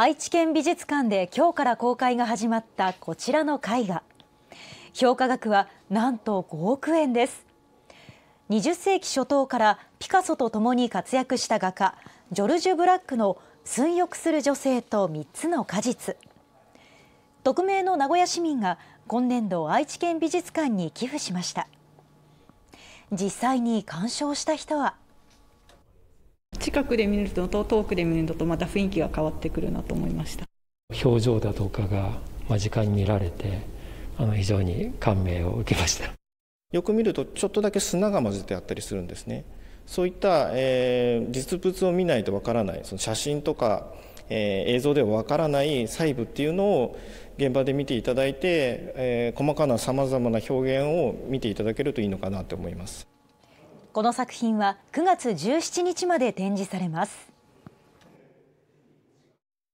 愛知県美術館で今日から公開が始まったこちらの絵画評価額はなんと5億円です20世紀初頭からピカソと共に活躍した画家ジョルジュ・ブラックの「寸欲する女性と3つの果実」匿名の名古屋市民が今年度愛知県美術館に寄付しました実際に鑑賞した人は近くで見るのと遠くで見るのとまた雰囲気が変わってくるなと思いました表情だとかが間近に見られてあの非常に感銘を受けましたよく見るとちょっとだけ砂が混ぜてあったりするんですねそういった、えー、実物を見ないとわからないその写真とか、えー、映像ではわからない細部っていうのを現場で見ていただいて、えー、細かなさまざまな表現を見ていただけるといいのかなと思います。この作品は9月17日まで展示されます。